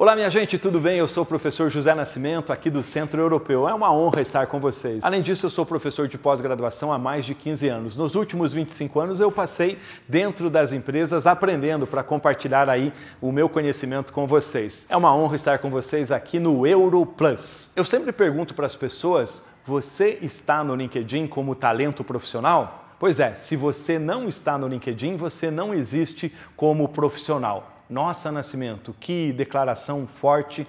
Olá, minha gente, tudo bem? Eu sou o professor José Nascimento, aqui do Centro Europeu. É uma honra estar com vocês. Além disso, eu sou professor de pós-graduação há mais de 15 anos. Nos últimos 25 anos, eu passei dentro das empresas aprendendo para compartilhar aí o meu conhecimento com vocês. É uma honra estar com vocês aqui no Europlus. Eu sempre pergunto para as pessoas: você está no LinkedIn como talento profissional? Pois é, se você não está no LinkedIn, você não existe como profissional. Nossa, Nascimento, que declaração forte.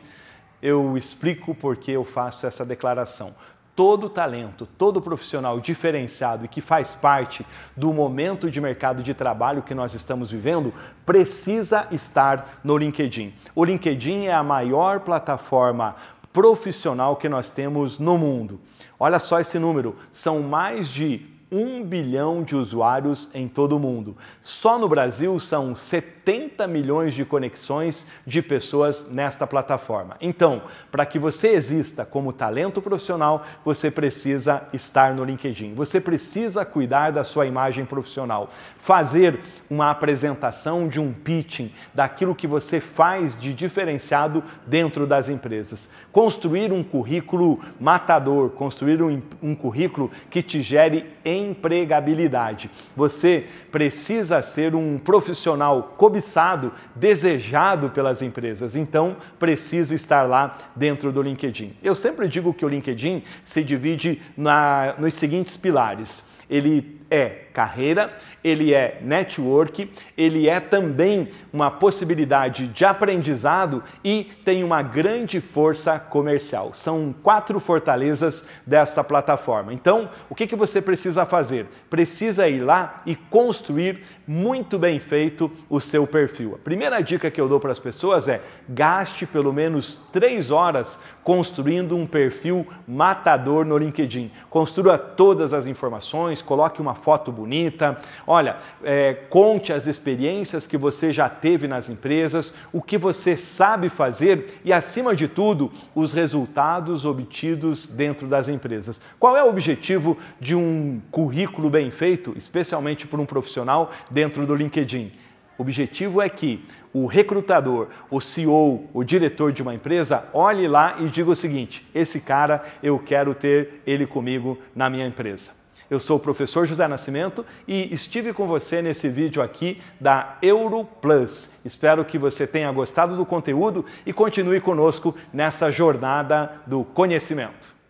Eu explico porque eu faço essa declaração. Todo talento, todo profissional diferenciado e que faz parte do momento de mercado de trabalho que nós estamos vivendo precisa estar no LinkedIn. O LinkedIn é a maior plataforma profissional que nós temos no mundo. Olha só esse número: são mais de 1 bilhão de usuários em todo o mundo. Só no Brasil são 70 milhões de conexões de pessoas nesta plataforma. Então, para que você exista como talento profissional, você precisa estar no LinkedIn. Você precisa cuidar da sua imagem profissional, fazer uma apresentação de um pitching daquilo que você faz de diferenciado dentro das empresas. Construir um currículo matador, construir um, um currículo que te gere em empregabilidade. Você precisa ser um profissional cobiçado, desejado pelas empresas, então precisa estar lá dentro do LinkedIn. Eu sempre digo que o LinkedIn se divide na, nos seguintes pilares: ele é carreira, ele é network, ele é também uma possibilidade de aprendizado e tem uma grande força comercial. São quatro fortalezas desta plataforma. Então, o que, que você precisa fazer? Precisa ir lá e construir muito bem feito o seu perfil. A primeira dica que eu dou para as pessoas é gaste pelo menos três horas construindo um perfil matador no LinkedIn. Construa todas as informações, coloque uma foto bonita. Olha, é, conte as experiências que você já teve nas empresas, o que você sabe fazer e, acima de tudo, os resultados obtidos dentro das empresas. Qual é o objetivo de um currículo bem feito, especialmente por um profissional dentro do LinkedIn? O objetivo é que o recrutador, o CEO, o diretor de uma empresa olhe lá e diga o seguinte: esse cara eu quero ter ele comigo na minha empresa. Eu sou o professor José Nascimento e estive com você nesse vídeo aqui da Europlus. Espero que você tenha gostado do conteúdo e continue conosco nessa jornada do conhecimento.